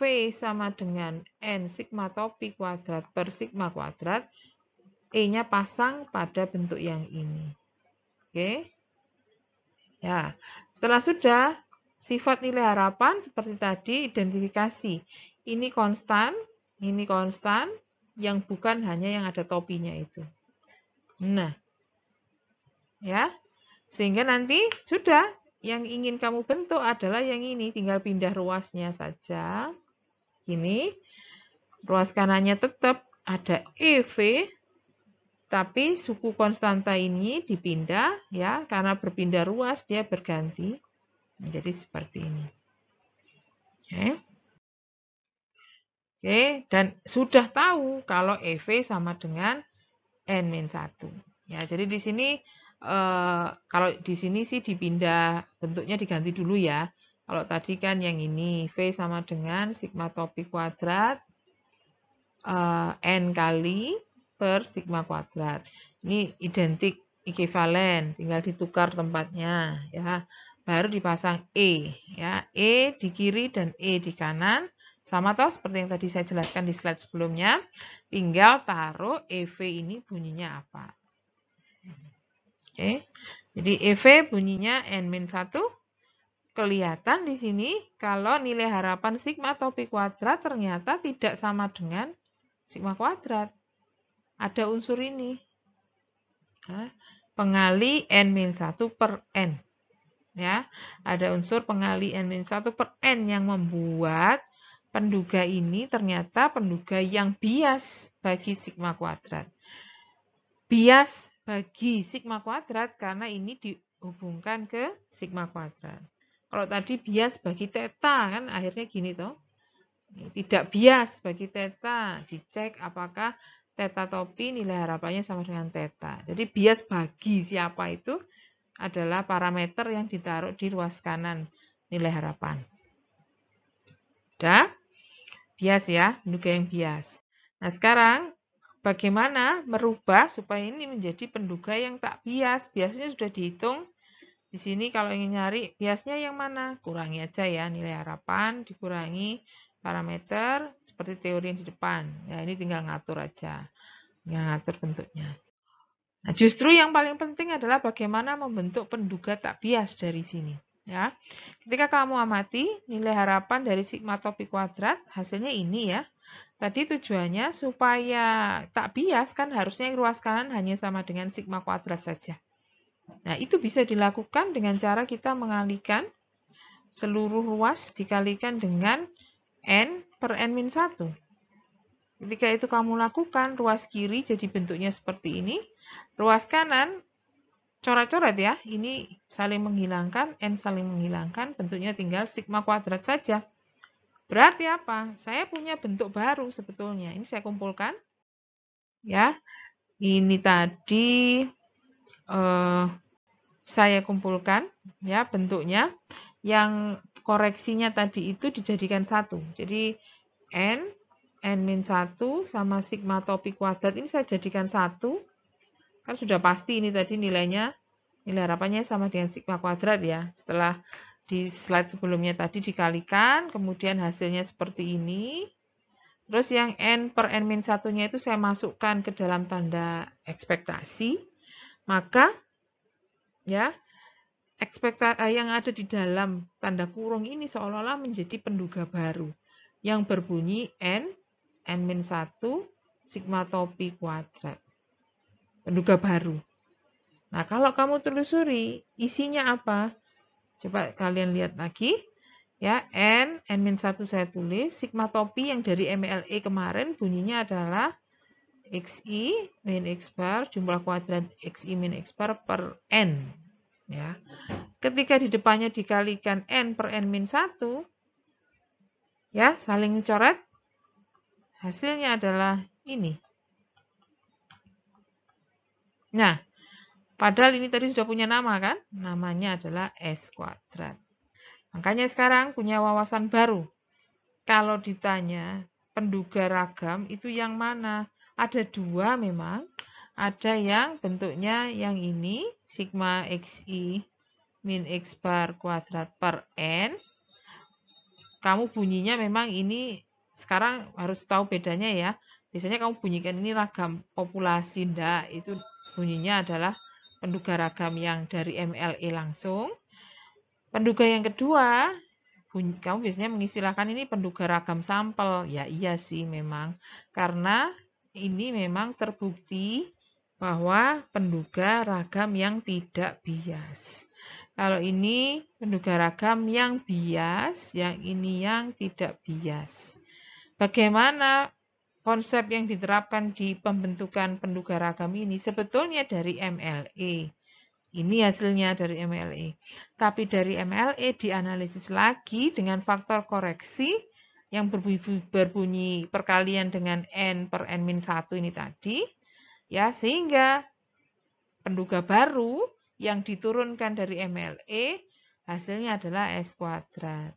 V sama dengan N sigma topi kuadrat per sigma kuadrat E-nya pasang pada bentuk yang ini. Oke. Ya, setelah sudah, sifat nilai harapan seperti tadi identifikasi. Ini konstan, ini konstan, yang bukan hanya yang ada topinya itu. Nah, ya, sehingga nanti sudah yang ingin kamu bentuk adalah yang ini, tinggal pindah ruasnya saja. Gini, ruas kanannya tetap ada EV, tapi suku konstanta ini dipindah ya karena berpindah ruas dia berganti menjadi seperti ini. Oke. Oke, dan sudah tahu kalau EV sama dengan N-1. Ya, jadi di sini eh, kalau di sini sih dipindah bentuknya diganti dulu ya. Kalau tadi kan yang ini V sama dengan sigma topi kuadrat eh, N kali per sigma kuadrat. Ini identik ekivalen, tinggal ditukar tempatnya ya. Baru dipasang E ya, E di kiri dan E di kanan. Sama toh seperti yang tadi saya jelaskan di slide sebelumnya, tinggal taruh EV ini bunyinya apa. Oke. Jadi EV bunyinya N-1 kelihatan di sini kalau nilai harapan sigma atau kuadrat ternyata tidak sama dengan sigma kuadrat ada unsur ini. pengali N-1 per N. Ya, ada unsur pengali N-1 per N yang membuat penduga ini ternyata penduga yang bias bagi sigma kuadrat. Bias bagi sigma kuadrat karena ini dihubungkan ke sigma kuadrat. Kalau tadi bias bagi teta kan akhirnya gini toh. Tidak bias bagi teta, dicek apakah Teta topi nilai harapannya sama dengan teta. Jadi bias bagi siapa itu adalah parameter yang ditaruh di ruas kanan nilai harapan. Sudah? Bias ya, penduga yang bias. Nah sekarang bagaimana merubah supaya ini menjadi penduga yang tak bias. Biasanya sudah dihitung di sini kalau ingin nyari biasnya yang mana? Kurangi aja ya nilai harapan, dikurangi parameter, seperti teori yang di depan. Ya, ini tinggal ngatur aja. Tinggal ngatur bentuknya. Nah, justru yang paling penting adalah bagaimana membentuk penduga tak bias dari sini. Ya, ketika kamu amati nilai harapan dari sigma topi kuadrat, hasilnya ini ya. Tadi tujuannya supaya tak bias kan harusnya ruas kanan hanya sama dengan sigma kuadrat saja. Nah, itu bisa dilakukan dengan cara kita mengalikan seluruh ruas dikalikan dengan n per N-1. Ketika itu kamu lakukan, ruas kiri jadi bentuknya seperti ini. Ruas kanan, coret-coret ya, ini saling menghilangkan, N saling menghilangkan, bentuknya tinggal sigma kuadrat saja. Berarti apa? Saya punya bentuk baru sebetulnya. Ini saya kumpulkan. Ya, ini tadi eh, saya kumpulkan ya bentuknya yang koreksinya tadi itu dijadikan satu. Jadi n n min satu, sama sigma topi kuadrat ini saya jadikan satu. Kan sudah pasti ini tadi nilainya nilai harapannya sama dengan sigma kuadrat ya. Setelah di slide sebelumnya tadi dikalikan, kemudian hasilnya seperti ini. Terus yang n per n min satunya itu saya masukkan ke dalam tanda ekspektasi, maka ya ekspektasi eh, yang ada di dalam tanda kurung ini seolah-olah menjadi penduga baru yang berbunyi n n-1 sigma topi kuadrat. Penduga baru. Nah, kalau kamu telusuri isinya apa? Coba kalian lihat lagi. Ya, n n-1 saya tulis, sigma topi yang dari MLE kemarin bunyinya adalah xi min x bar jumlah kuadrat xi min x bar per n ya. Ketika di depannya dikalikan n per n min satu, ya, saling coret hasilnya adalah ini. Nah, padahal ini tadi sudah punya nama kan? Namanya adalah S kuadrat. Makanya sekarang punya wawasan baru. Kalau ditanya penduga ragam itu yang mana? Ada dua memang. Ada yang bentuknya yang ini, sigma xi min x bar kuadrat per n. Kamu bunyinya memang ini sekarang harus tahu bedanya ya. Biasanya kamu bunyikan ini ragam populasi ndak itu bunyinya adalah penduga ragam yang dari MLE langsung. Penduga yang kedua, bunyi, kamu biasanya mengistilahkan ini penduga ragam sampel. Ya iya sih memang, karena ini memang terbukti bahwa penduga ragam yang tidak bias. Kalau ini penduga ragam yang bias, yang ini yang tidak bias. Bagaimana konsep yang diterapkan di pembentukan penduga ragam ini? Sebetulnya dari MLE. Ini hasilnya dari MLE. Tapi dari MLE dianalisis lagi dengan faktor koreksi yang berbunyi, perkalian dengan N per N-1 ini tadi Ya, sehingga penduga baru yang diturunkan dari MLE hasilnya adalah S kuadrat.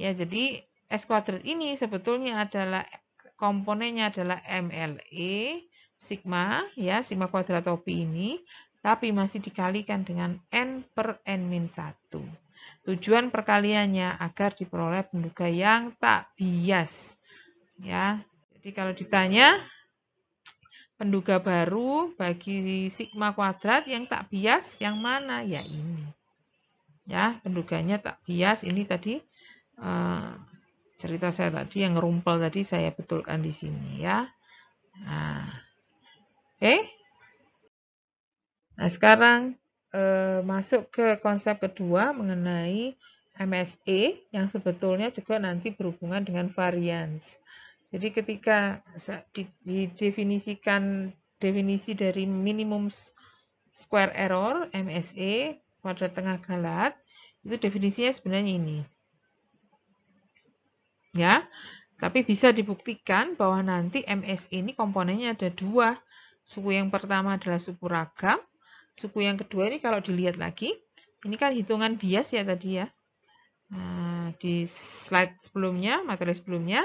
Ya, jadi S kuadrat ini sebetulnya adalah komponennya adalah MLE sigma ya, sigma kuadrat topi ini tapi masih dikalikan dengan n per n min satu Tujuan perkaliannya agar diperoleh penduga yang tak bias. Ya. Jadi kalau ditanya penduga baru bagi sigma kuadrat yang tak bias yang mana? Ya ini. Ya, penduganya tak bias ini tadi uh, cerita saya tadi yang rumpel tadi saya betulkan di sini ya. Nah. Oke. Nah, sekarang eh, masuk ke konsep kedua mengenai MSE yang sebetulnya juga nanti berhubungan dengan varians. Jadi ketika didefinisikan definisi dari minimum square error MSE pada tengah galat, itu definisinya sebenarnya ini. Ya, tapi bisa dibuktikan bahwa nanti MS ini komponennya ada dua. Suku yang pertama adalah suku ragam. Suku yang kedua ini kalau dilihat lagi, ini kan hitungan bias ya tadi ya. Nah, di slide sebelumnya, materi sebelumnya,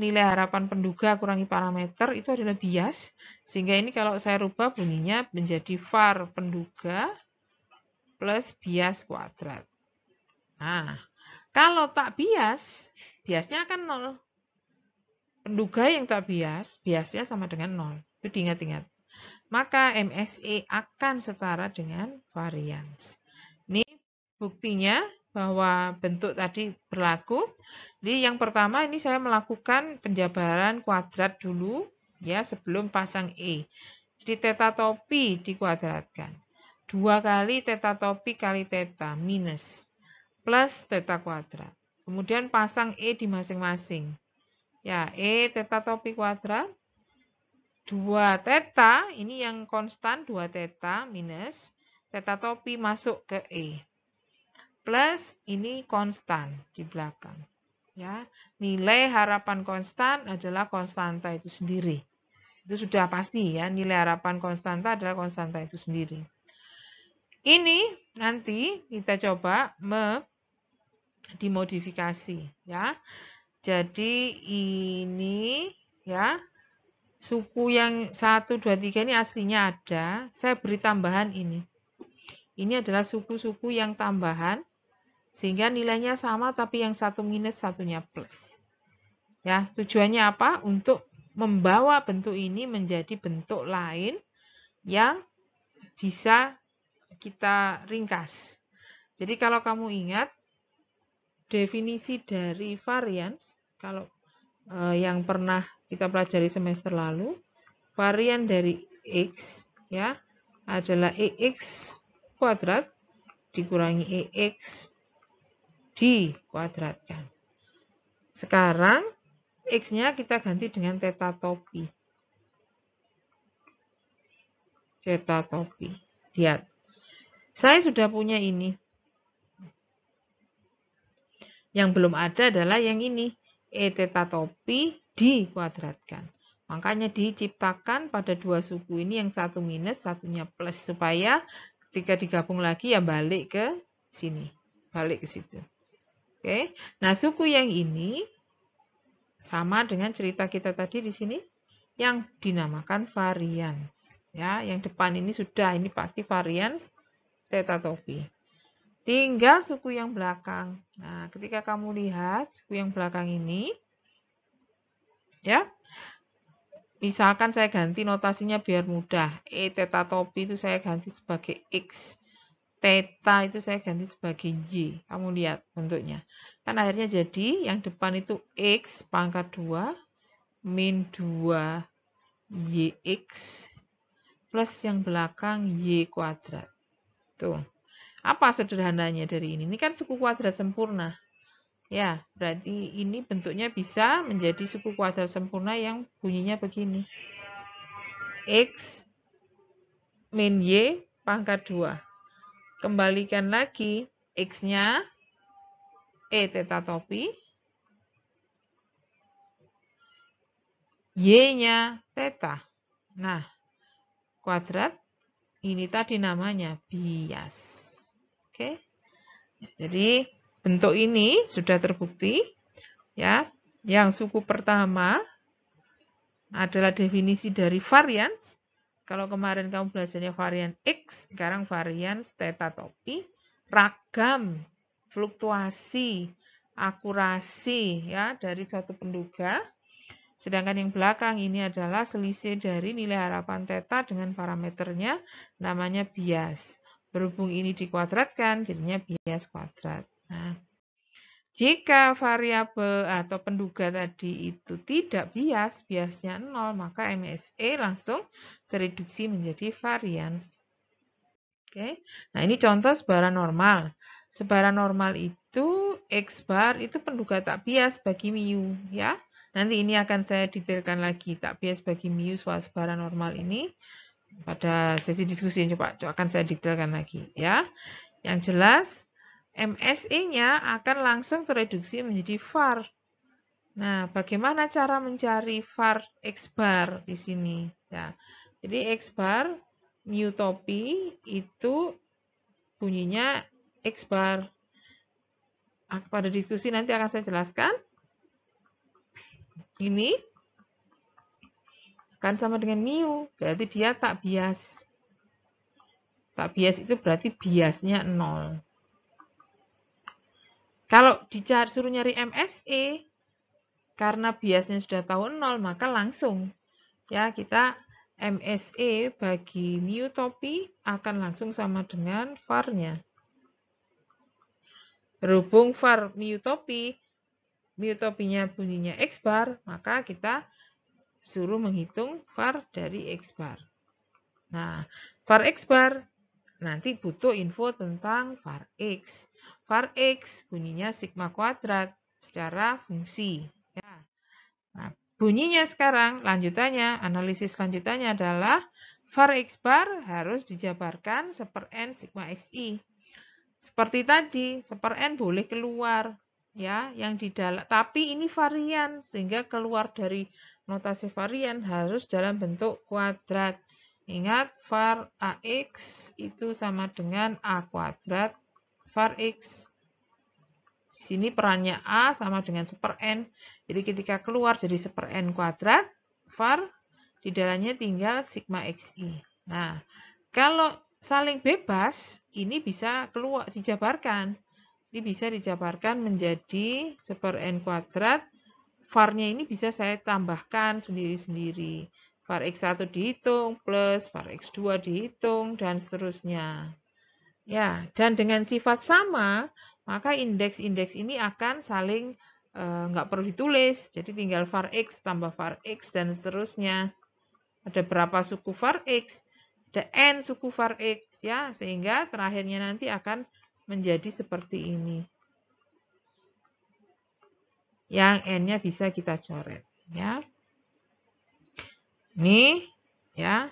nilai harapan penduga kurangi parameter itu adalah bias. Sehingga ini kalau saya rubah bunyinya menjadi var penduga plus bias kuadrat. Nah, kalau tak bias, biasnya akan nol. Penduga yang tak bias, biasnya sama dengan nol. Itu diingat-ingat. Maka MSE akan setara dengan varians. Ini buktinya bahwa bentuk tadi berlaku. Jadi yang pertama ini saya melakukan penjabaran kuadrat dulu ya sebelum pasang E. Jadi teta topi dikuadratkan. dua kali teta topi kali teta minus plus teta kuadrat. Kemudian pasang E di masing-masing. Ya, E teta topi kuadrat. 2 teta, ini yang konstan 2 teta minus teta topi masuk ke E. Plus ini konstan di belakang. Ya, nilai harapan konstan adalah konstanta itu sendiri. Itu sudah pasti ya, nilai harapan konstanta adalah konstanta itu sendiri. Ini nanti kita coba me dimodifikasi ya. Jadi ini ya suku yang 1 2 3 ini aslinya ada, saya beri tambahan ini. Ini adalah suku-suku yang tambahan sehingga nilainya sama tapi yang satu minus satunya plus. Ya, tujuannya apa? Untuk membawa bentuk ini menjadi bentuk lain yang bisa kita ringkas. Jadi kalau kamu ingat definisi dari varians kalau eh, yang pernah kita pelajari semester lalu, varian dari x ya adalah x kuadrat dikurangi x dikuadratkan. Sekarang X-nya kita ganti dengan theta topi. Theta topi. Lihat. Saya sudah punya ini. Yang belum ada adalah yang ini. E theta topi dikuadratkan. Makanya diciptakan pada dua suku ini yang satu minus, satunya plus. Supaya ketika digabung lagi ya balik ke sini. Balik ke situ. Oke. Nah, suku yang ini sama dengan cerita kita tadi di sini yang dinamakan varians ya yang depan ini sudah ini pasti varians theta topi tinggal suku yang belakang nah ketika kamu lihat suku yang belakang ini ya misalkan saya ganti notasinya biar mudah e theta topi itu saya ganti sebagai x Teta itu saya ganti sebagai Y. Kamu lihat bentuknya. Kan akhirnya jadi yang depan itu X pangkat 2 min 2 YX plus yang belakang Y kuadrat. Tuh. Apa sederhananya dari ini? Ini kan suku kuadrat sempurna. Ya, berarti ini bentuknya bisa menjadi suku kuadrat sempurna yang bunyinya begini. X min Y pangkat 2 Kembalikan lagi X-nya E teta topi. Y-nya teta Nah, kuadrat ini tadi namanya bias. Oke. Jadi bentuk ini sudah terbukti ya. Yang suku pertama adalah definisi dari varian kalau kemarin kamu belajarnya varian X, sekarang varian theta topi, ragam, fluktuasi, akurasi ya dari suatu penduga. Sedangkan yang belakang ini adalah selisih dari nilai harapan theta dengan parameternya namanya bias. Berhubung ini dikuadratkan, jadinya bias kuadrat. Nah, jika variabel atau penduga tadi itu tidak bias, biasnya 0, maka MSE langsung tereduksi menjadi varians. Oke. Nah, ini contoh sebaran normal. Sebaran normal itu X bar itu penduga tak bias bagi mu, ya. Nanti ini akan saya detailkan lagi tak bias bagi mu soal sebaran normal ini pada sesi diskusi coba coba akan saya detailkan lagi ya. Yang jelas MSI-nya akan langsung tereduksi menjadi var. Nah, bagaimana cara mencari var x bar di sini? Ya. Jadi x bar mu topi itu bunyinya x bar. Ah, pada diskusi nanti akan saya jelaskan. Ini akan sama dengan mu, berarti dia tak bias. Tak bias itu berarti biasnya 0. Kalau dicari suruh nyari MSE, karena biasnya sudah tahun 0, maka langsung ya kita MSE bagi mu topi akan langsung sama dengan varnya. Berhubung var mu topi, mu topinya bunyinya X bar, maka kita suruh menghitung var dari X bar. Nah, var X bar nanti butuh info tentang var x. Var x bunyinya sigma kuadrat secara fungsi. Ya. Nah, bunyinya sekarang lanjutannya, analisis lanjutannya adalah var x bar harus dijabarkan seper n sigma xi. Seperti tadi, seper n boleh keluar ya yang di dalam tapi ini varian sehingga keluar dari notasi varian harus dalam bentuk kuadrat Ingat, var AX itu sama dengan A kuadrat var X. Sini perannya A sama dengan seper N. Jadi ketika keluar jadi seper N kuadrat, var di dalamnya tinggal sigma XI. Nah, kalau saling bebas, ini bisa keluar dijabarkan. Ini bisa dijabarkan menjadi seper N kuadrat. Varnya ini bisa saya tambahkan sendiri-sendiri var X1 dihitung, plus var X2 dihitung, dan seterusnya. Ya, dan dengan sifat sama, maka indeks-indeks ini akan saling eh, nggak perlu ditulis. Jadi tinggal var X tambah var X, dan seterusnya. Ada berapa suku var X? Ada N suku var X, ya, sehingga terakhirnya nanti akan menjadi seperti ini. Yang N-nya bisa kita coret, ya. Ini ya.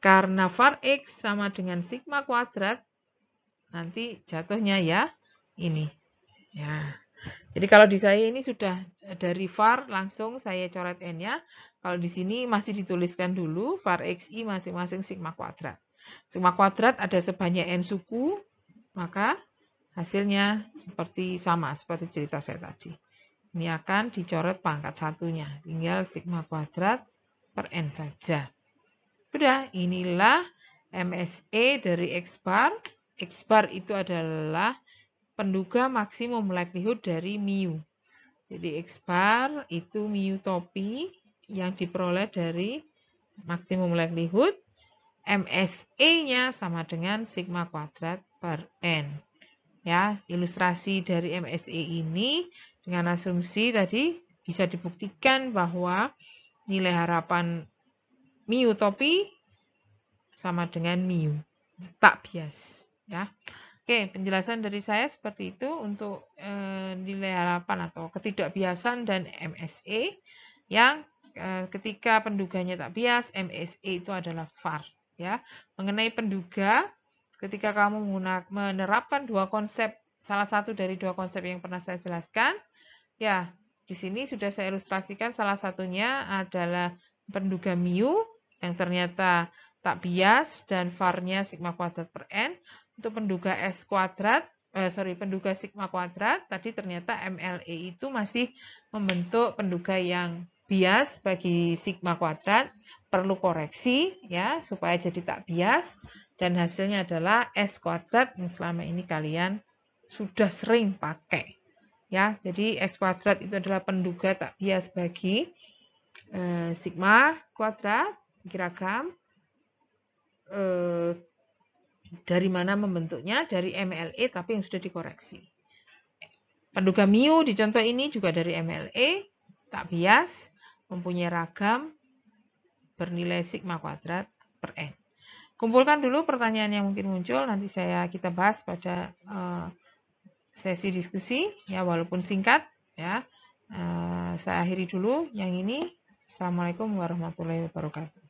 Karena var X sama dengan sigma kuadrat, nanti jatuhnya ya ini. Ya. Jadi kalau di saya ini sudah dari var langsung saya coret N-nya. Kalau di sini masih dituliskan dulu var XI masing-masing sigma kuadrat. Sigma kuadrat ada sebanyak N suku, maka hasilnya seperti sama, seperti cerita saya tadi. Ini akan dicoret pangkat satunya, tinggal sigma kuadrat per N saja. Sudah, inilah MSE dari X bar. X bar itu adalah penduga maksimum likelihood dari mu. Jadi X bar itu mu topi yang diperoleh dari maksimum likelihood. MSE-nya sama dengan sigma kuadrat per N. Ya, ilustrasi dari MSE ini dengan asumsi tadi bisa dibuktikan bahwa nilai harapan miu topi sama dengan miu tak bias ya oke penjelasan dari saya seperti itu untuk e, nilai harapan atau ketidakbiasan dan msa e yang e, ketika penduganya tak bias msa e itu adalah var ya mengenai penduga ketika kamu menggunakan menerapkan dua konsep salah satu dari dua konsep yang pernah saya jelaskan ya di sini sudah saya ilustrasikan salah satunya adalah penduga mu yang ternyata tak bias dan varnya sigma kuadrat per n. Untuk penduga s kuadrat, eh, sorry penduga sigma kuadrat, tadi ternyata MLE itu masih membentuk penduga yang bias bagi sigma kuadrat perlu koreksi ya supaya jadi tak bias dan hasilnya adalah S kuadrat yang selama ini kalian sudah sering pakai ya. Jadi s kuadrat itu adalah penduga tak bias bagi e, sigma kuadrat kiragam e, eh, dari mana membentuknya dari MLE tapi yang sudah dikoreksi. Penduga mu di contoh ini juga dari MLE tak bias mempunyai ragam bernilai sigma kuadrat per n. Kumpulkan dulu pertanyaan yang mungkin muncul, nanti saya kita bahas pada e, sesi diskusi ya walaupun singkat ya. Uh, saya akhiri dulu yang ini. Assalamualaikum warahmatullahi wabarakatuh.